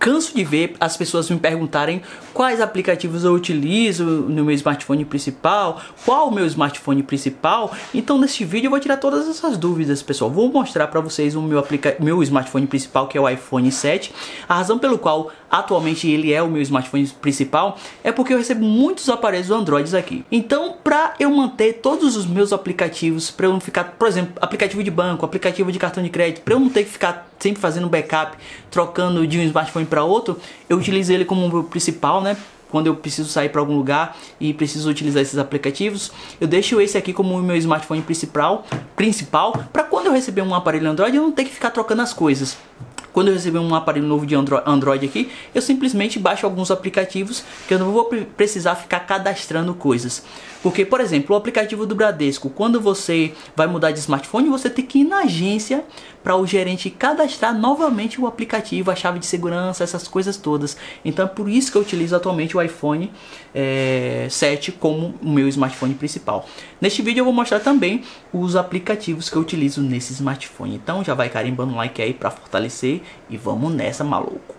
canso de ver as pessoas me perguntarem quais aplicativos eu utilizo no meu smartphone principal, qual o meu smartphone principal. Então neste vídeo eu vou tirar todas essas dúvidas, pessoal. Vou mostrar para vocês o meu, aplica meu smartphone principal, que é o iPhone 7. A razão pelo qual atualmente ele é o meu smartphone principal é porque eu recebo muitos aparelhos Androids Android aqui. Então, para eu manter todos os meus aplicativos, para eu não ficar, por exemplo, aplicativo de banco, aplicativo de cartão de crédito, para eu não ter que ficar sempre fazendo backup, trocando de um smartphone para outro, eu utilizo ele como meu principal, né? Quando eu preciso sair para algum lugar e preciso utilizar esses aplicativos, eu deixo esse aqui como meu smartphone principal, principal, para quando eu receber um aparelho Android eu não ter que ficar trocando as coisas. Quando eu receber um aparelho novo de Andro Android aqui, eu simplesmente baixo alguns aplicativos que eu não vou precisar ficar cadastrando coisas. Porque, por exemplo, o aplicativo do Bradesco, quando você vai mudar de smartphone, você tem que ir na agência para o gerente cadastrar novamente o aplicativo, a chave de segurança, essas coisas todas. Então é por isso que eu utilizo atualmente o iPhone é, eh, 7 como o meu smartphone principal. Neste vídeo eu vou mostrar também os aplicativos que eu utilizo nesse smartphone. Então já vai carimbando um like aí para fortalecer e vamos nessa, maluco.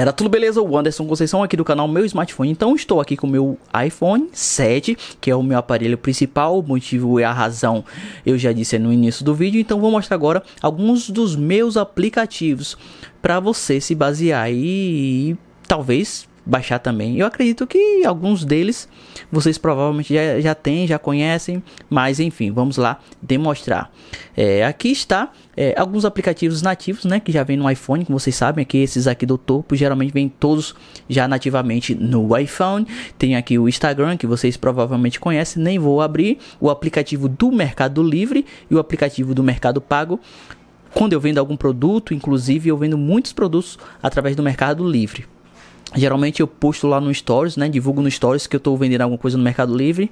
galera, tudo beleza? O Anderson Conceição aqui do canal Meu Smartphone. Então estou aqui com o meu iPhone 7, que é o meu aparelho principal, o motivo e a razão eu já disse no início do vídeo. Então vou mostrar agora alguns dos meus aplicativos para você se basear e talvez baixar também. Eu acredito que alguns deles vocês provavelmente já, já têm, já conhecem, mas enfim, vamos lá demonstrar. É, aqui está é, alguns aplicativos nativos, né, que já vem no iPhone, como vocês sabem, aqui esses aqui do topo geralmente vêm todos já nativamente no iPhone. Tem aqui o Instagram que vocês provavelmente conhecem, nem vou abrir o aplicativo do Mercado Livre e o aplicativo do Mercado Pago quando eu vendo algum produto, inclusive eu vendo muitos produtos através do Mercado Livre. Geralmente eu posto lá no Stories, né? Divulgo no Stories que eu estou vendendo alguma coisa no Mercado Livre.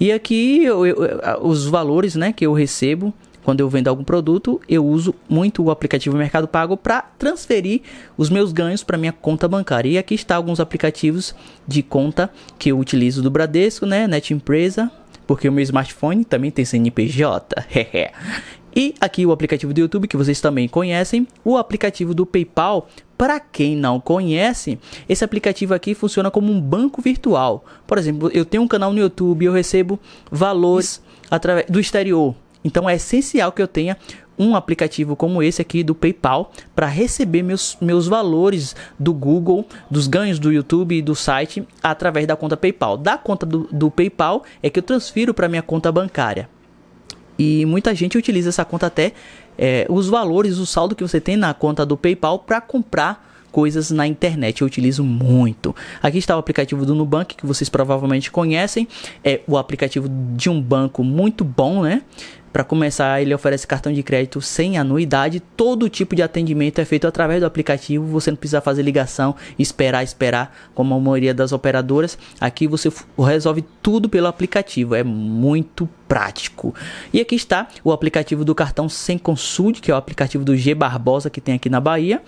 E aqui eu, eu, os valores, né? Que eu recebo quando eu vendo algum produto, eu uso muito o aplicativo Mercado Pago para transferir os meus ganhos para minha conta bancária. E aqui está alguns aplicativos de conta que eu utilizo do Bradesco, né? Net Empresa, porque o meu smartphone também tem CNPJ. E aqui o aplicativo do YouTube que vocês também conhecem, o aplicativo do PayPal. Para quem não conhece, esse aplicativo aqui funciona como um banco virtual. Por exemplo, eu tenho um canal no YouTube e eu recebo valores através do exterior. Então é essencial que eu tenha um aplicativo como esse aqui do PayPal para receber meus, meus valores do Google, dos ganhos do YouTube e do site através da conta PayPal. Da conta do, do PayPal é que eu transfiro para minha conta bancária. E muita gente utiliza essa conta até é, os valores, o saldo que você tem na conta do PayPal para comprar coisas na internet. Eu utilizo muito. Aqui está o aplicativo do Nubank, que vocês provavelmente conhecem. É o aplicativo de um banco muito bom, né? Para começar, ele oferece cartão de crédito sem anuidade. Todo tipo de atendimento é feito através do aplicativo. Você não precisa fazer ligação, esperar, esperar, como a maioria das operadoras. Aqui você resolve tudo pelo aplicativo. É muito prático. E aqui está o aplicativo do cartão Sem Consulte, que é o aplicativo do G Barbosa que tem aqui na Bahia.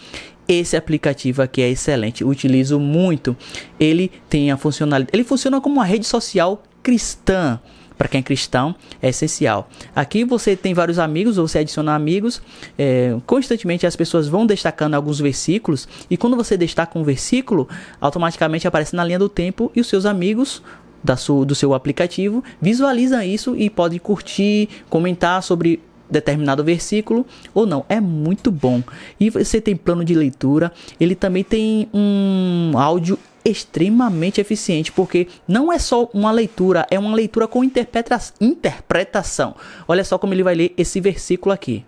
Esse aplicativo aqui é excelente, utilizo muito. Ele tem a funcionalidade, ele funciona como uma rede social cristã para quem é cristão, é essencial. Aqui você tem vários amigos, você adiciona amigos, é, constantemente as pessoas vão destacando alguns versículos, e quando você destaca um versículo, automaticamente aparece na linha do tempo e os seus amigos da sua, do seu aplicativo visualizam isso e podem curtir, comentar sobre determinado versículo ou não. É muito bom. E você tem plano de leitura, ele também tem um áudio extremamente eficiente, porque não é só uma leitura, é uma leitura com interpretação. Olha só como ele vai ler esse versículo aqui.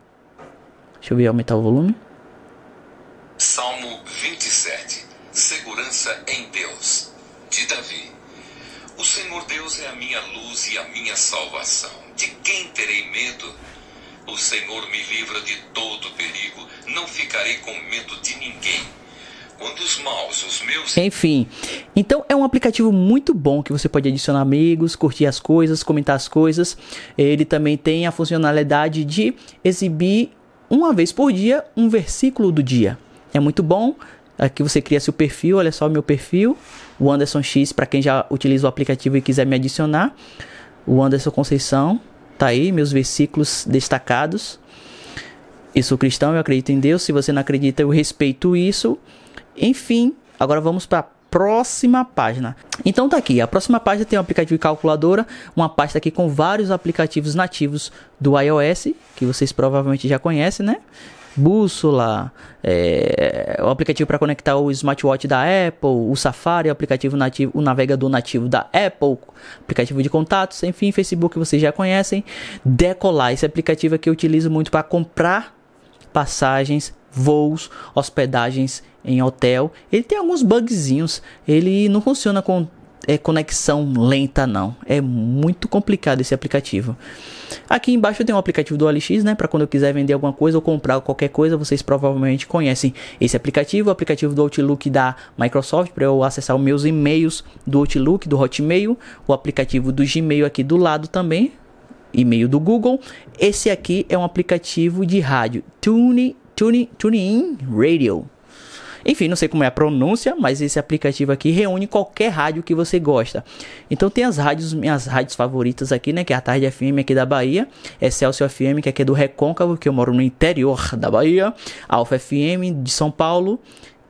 Deixa eu ver aumentar o volume. Salmo 27. Segurança em Deus. De Davi. O Senhor Deus é a minha luz e a minha salvação. De quem terei medo? O Senhor me livra de todo perigo. Não ficarei com medo de ninguém quando os maus, os meus. Enfim. Então é um aplicativo muito bom que você pode adicionar amigos, curtir as coisas, comentar as coisas. Ele também tem a funcionalidade de exibir uma vez por dia um versículo do dia. É muito bom. Aqui é você cria seu perfil, olha só o meu perfil, o Anderson X para quem já utiliza o aplicativo e quiser me adicionar. O Anderson Conceição, tá aí meus versículos destacados eu sou cristão, eu acredito em Deus. Se você não acredita, eu respeito isso. Enfim, agora vamos para próxima página. Então tá aqui, a próxima página tem um aplicativo de calculadora, uma pasta aqui com vários aplicativos nativos do iOS, que vocês provavelmente já conhecem, né? Bússola, é, o aplicativo para conectar o smartwatch da Apple, o Safari, o aplicativo nativo, o navegador nativo da Apple, aplicativo de contatos, enfim, Facebook vocês já conhecem. Decolar, esse aplicativo aqui eu utilizo muito para comprar passagens, voos, hospedagens em hotel. Ele tem alguns bugzinhos, ele não funciona com é, conexão lenta não. É muito complicado esse aplicativo. Aqui embaixo tem um aplicativo do OLX, né, para quando eu quiser vender alguma coisa ou comprar qualquer coisa, vocês provavelmente conhecem esse aplicativo, o aplicativo do Outlook da Microsoft para eu acessar os meus e-mails do Outlook, do Hotmail, o aplicativo do Gmail aqui do lado também, e-mail do Google. Esse aqui é um aplicativo de rádio, Tune, Tune, Radio. Enfim, não sei como é a pronúncia, mas esse aplicativo aqui reúne qualquer rádio que você gosta. Então tem as rádios, minhas rádios favoritas aqui, né? Que é a Tarde FM aqui da Bahia, é Celso FM, que aqui é do Recôncavo, que eu moro no interior da Bahia, Alfa FM de São Paulo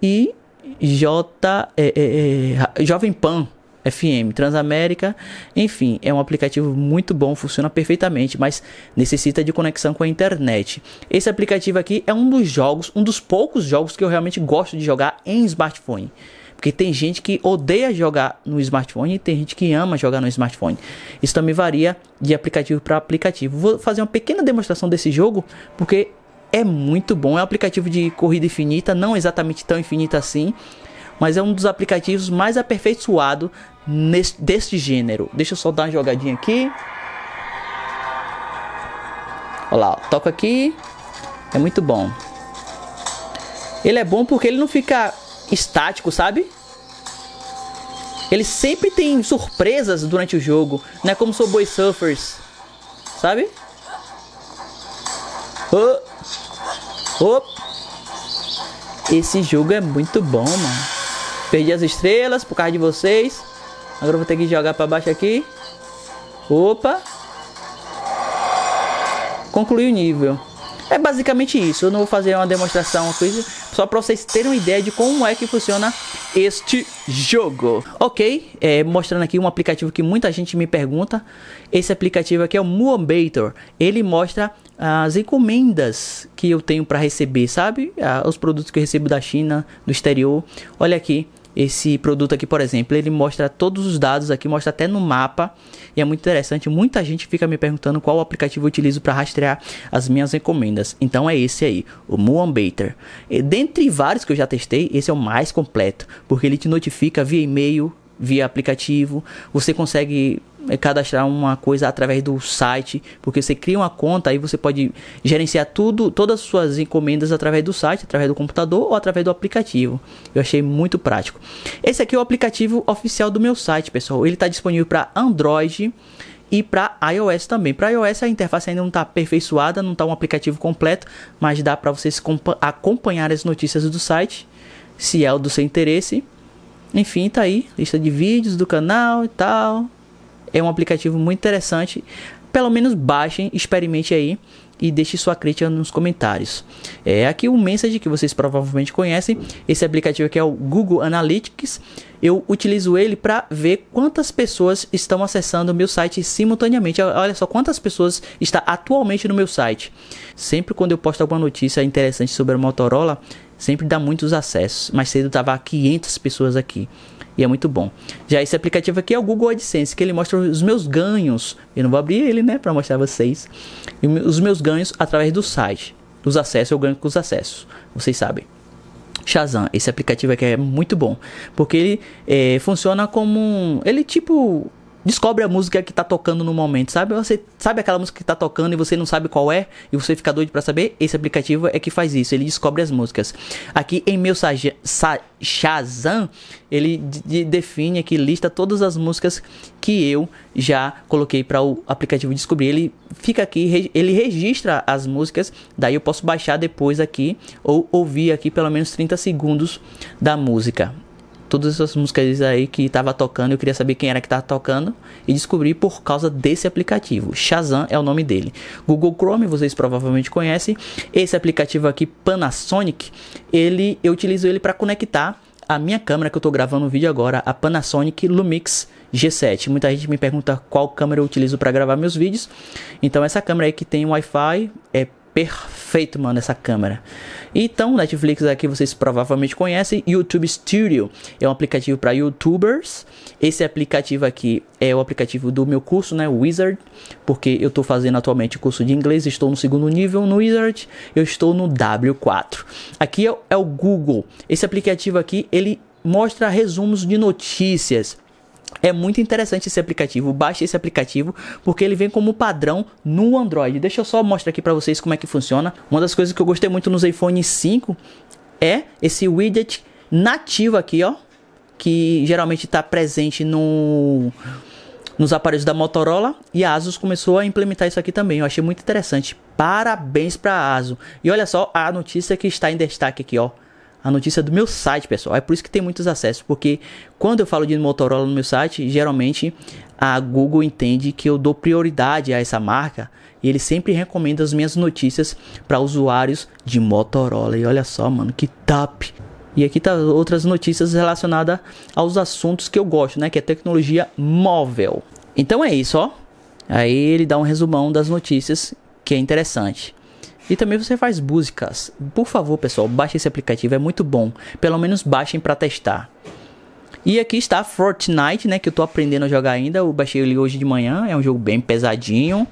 e J, é, é, é, Jovem Pan FM, Transamérica, enfim, é um aplicativo muito bom, funciona perfeitamente, mas necessita de conexão com a internet. Esse aplicativo aqui é um dos jogos, um dos poucos jogos que eu realmente gosto de jogar em smartphone. Porque tem gente que odeia jogar no smartphone e tem gente que ama jogar no smartphone. Isso também varia de aplicativo para aplicativo. Vou fazer uma pequena demonstração desse jogo, porque é muito bom. É um aplicativo de corrida infinita, não exatamente tão infinita assim, mas é um dos aplicativos mais aperfeiçoado nesse, gênero. Deixa eu só dar uma jogadinha aqui. Olha lá, toca toco aqui. É muito bom. Ele é bom porque ele não fica estático, sabe? Ele sempre tem surpresas durante o jogo. Não é como boy Surfers. Sabe? Oh. Oh. Esse jogo é muito bom, mano. Perdi as estrelas por causa de vocês. Agora vou ter que jogar para baixo aqui. Opa. Conclui o nível. É basicamente isso. Eu não vou fazer uma demonstração, coisa, só para vocês terem uma ideia de como é que funciona este jogo. Ok, é, mostrando aqui um aplicativo que muita gente me pergunta. Esse aplicativo aqui é o Muambator. Ele mostra as encomendas que eu tenho para receber, sabe? Ah, os produtos que eu recebo da China, do exterior. Olha aqui, esse produto aqui, por exemplo, ele mostra todos os dados aqui, mostra até no mapa. E é muito interessante. Muita gente fica me perguntando qual aplicativo eu utilizo para rastrear as minhas encomendas. Então é esse aí, o Muambater. Dentre vários que eu já testei, esse é o mais completo, porque ele te notifica via e-mail, via aplicativo, você consegue eh, cadastrar uma coisa através do site, porque você cria uma conta aí você pode gerenciar tudo, todas as suas encomendas através do site, através do computador ou através do aplicativo. Eu achei muito prático. Esse aqui é o aplicativo oficial do meu site, pessoal. Ele está disponível para Android e para iOS também. Para iOS a interface ainda não está aperfeiçoada, não está um aplicativo completo, mas dá para vocês acompanhar as notícias do site, se é o do seu interesse. Enfim, tá aí, lista de vídeos do canal e tal. É um aplicativo muito interessante. Pelo menos baixem, experimente aí e deixe sua crítica nos comentários. É aqui o um Message que vocês provavelmente conhecem. Esse aplicativo aqui é o Google Analytics. Eu utilizo ele para ver quantas pessoas estão acessando o meu site simultaneamente. Olha só quantas pessoas está atualmente no meu site. Sempre quando eu posto alguma notícia interessante sobre a Motorola, Sempre dá muitos acessos. Mais cedo tava 500 pessoas aqui. E é muito bom. Já esse aplicativo aqui é o Google AdSense, que ele mostra os meus ganhos. Eu não vou abrir ele, né, para mostrar a vocês. E os meus ganhos através do site. Os acessos, eu ganho com os acessos. Vocês sabem. Shazam, esse aplicativo aqui é muito bom, porque ele é, funciona como um, ele é tipo descobre a música que tá tocando no momento, sabe? Você sabe aquela música que tá tocando e você não sabe qual é e você fica doido para saber? Esse aplicativo é que faz isso, ele descobre as músicas. Aqui em meu Sa Shazam, ele define aqui, lista todas as músicas que eu já coloquei para o aplicativo descobrir. Ele fica aqui, ele registra as músicas, daí eu posso baixar depois aqui ou ouvir aqui pelo menos 30 segundos da música todas essas músicas aí que tava tocando, eu queria saber quem era que tava tocando e descobri por causa desse aplicativo. Shazam é o nome dele. Google Chrome, vocês provavelmente conhecem. Esse aplicativo aqui Panasonic, ele eu utilizo ele para conectar a minha câmera que eu estou gravando o vídeo agora, a Panasonic Lumix G7. Muita gente me pergunta qual câmera eu utilizo para gravar meus vídeos. Então essa câmera aí que tem Wi-Fi é perfeito, mano, essa câmera. Então, Netflix aqui vocês provavelmente conhecem, YouTube Studio é um aplicativo para YouTubers. Esse aplicativo aqui é o aplicativo do meu curso, né, Wizard, porque eu estou fazendo atualmente o curso de inglês, estou no segundo nível no Wizard, eu estou no W4. Aqui é, é o Google. Esse aplicativo aqui, ele mostra resumos de notícias é muito interessante esse aplicativo, baixe esse aplicativo porque ele vem como padrão no Android. Deixa eu só mostrar aqui para vocês como é que funciona. Uma das coisas que eu gostei muito nos iPhone 5 é esse widget nativo aqui, ó, que geralmente está presente no nos aparelhos da Motorola e a Asus começou a implementar isso aqui também. Eu achei muito interessante. Parabéns para a Asus. E olha só a notícia que está em destaque aqui, ó a notícia do meu site, pessoal. É por isso que tem muitos acessos, porque quando eu falo de Motorola no meu site, geralmente a Google entende que eu dou prioridade a essa marca e ele sempre recomenda as minhas notícias para usuários de Motorola. E olha só, mano, que top! E aqui tá outras notícias relacionadas aos assuntos que eu gosto, né? Que é tecnologia móvel. Então é isso, ó. Aí ele dá um resumão das notícias que é interessante. E também você faz músicas. Por favor, pessoal, baixe esse aplicativo, é muito bom. Pelo menos baixem para testar. E aqui está Fortnite, né, que eu tô aprendendo a jogar ainda. Eu baixei ele hoje de manhã, é um jogo bem pesadinho,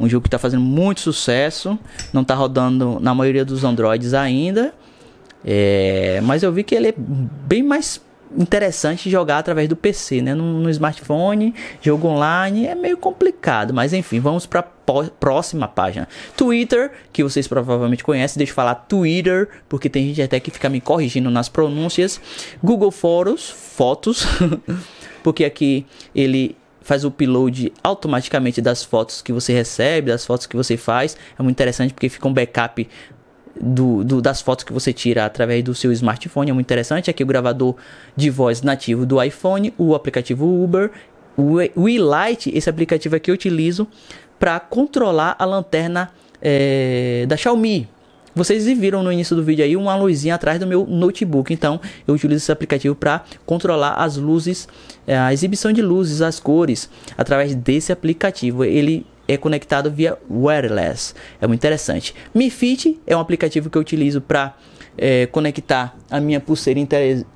um jogo que tá fazendo muito sucesso, não tá rodando na maioria dos Androids ainda. É, mas eu vi que ele é bem mais interessante jogar através do PC, né? No, no smartphone, jogo online é meio complicado, mas enfim, vamos para próxima página. Twitter, que vocês provavelmente conhecem, deixa eu falar Twitter, porque tem gente até que fica me corrigindo nas pronúncias. Google Foros, fotos, porque aqui ele faz o upload automaticamente das fotos que você recebe, das fotos que você faz. É muito interessante porque fica um backup do, do, das fotos que você tira através do seu smartphone. É muito interessante. Aqui o gravador de voz nativo do iPhone, o aplicativo Uber, o Light esse aplicativo aqui eu utilizo para controlar a lanterna é, da Xiaomi. Vocês viram no início do vídeo aí uma luzinha atrás do meu notebook, então eu utilizo esse aplicativo para controlar as luzes, eh, a exibição de luzes, as cores através desse aplicativo. Ele é conectado via wireless. É muito interessante. Mi Fit é um aplicativo que eu utilizo para é, conectar a minha pulseira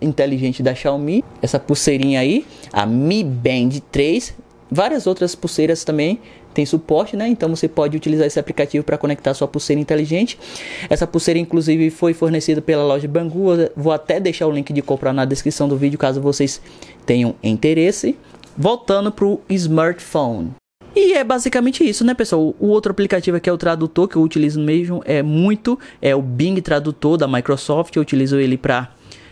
inteligente da Xiaomi, essa pulseirinha aí, a Mi Band 3. Várias outras pulseiras também tem suporte, né? Então você pode utilizar esse aplicativo para conectar sua pulseira inteligente. Essa pulseira, inclusive, foi fornecida pela loja Bangu. Vou até deixar o link de comprar na descrição do vídeo caso vocês tenham interesse. Voltando para o smartphone. E é basicamente isso, né, pessoal? O outro aplicativo que é o tradutor que eu utilizo mesmo é muito é o Bing Tradutor da Microsoft. Eu utilizo ele para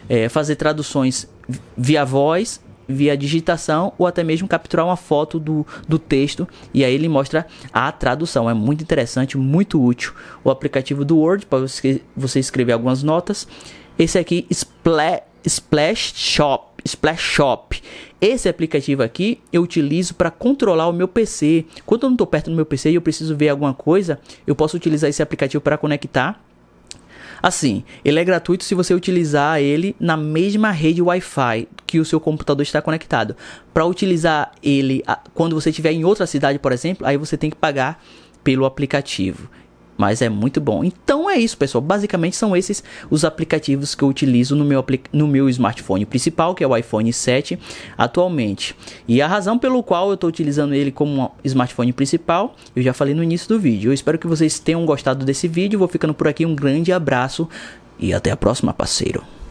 é, fazer traduções via voz via digitação ou até mesmo capturar uma foto do, do texto e aí ele mostra a tradução. É muito interessante, muito útil. O aplicativo do Word para você escrever algumas notas. Esse aqui, Splash, Splash Shop. Splash Shop. Esse aplicativo aqui eu utilizo para controlar o meu PC. Quando eu não estou perto do meu PC e eu preciso ver alguma coisa, eu posso utilizar esse aplicativo para conectar. Assim, ele é gratuito se você utilizar ele na mesma rede Wi-Fi que o seu computador está conectado. Para utilizar ele quando você estiver em outra cidade, por exemplo, aí você tem que pagar pelo aplicativo mas é muito bom. Então é isso, pessoal. Basicamente são esses os aplicativos que eu utilizo no meu, no meu smartphone principal, que é o iPhone 7 atualmente. E a razão pelo qual eu estou utilizando ele como smartphone principal, eu já falei no início do vídeo. Eu espero que vocês tenham gostado desse vídeo. Vou ficando por aqui. Um grande abraço e até a próxima, parceiro.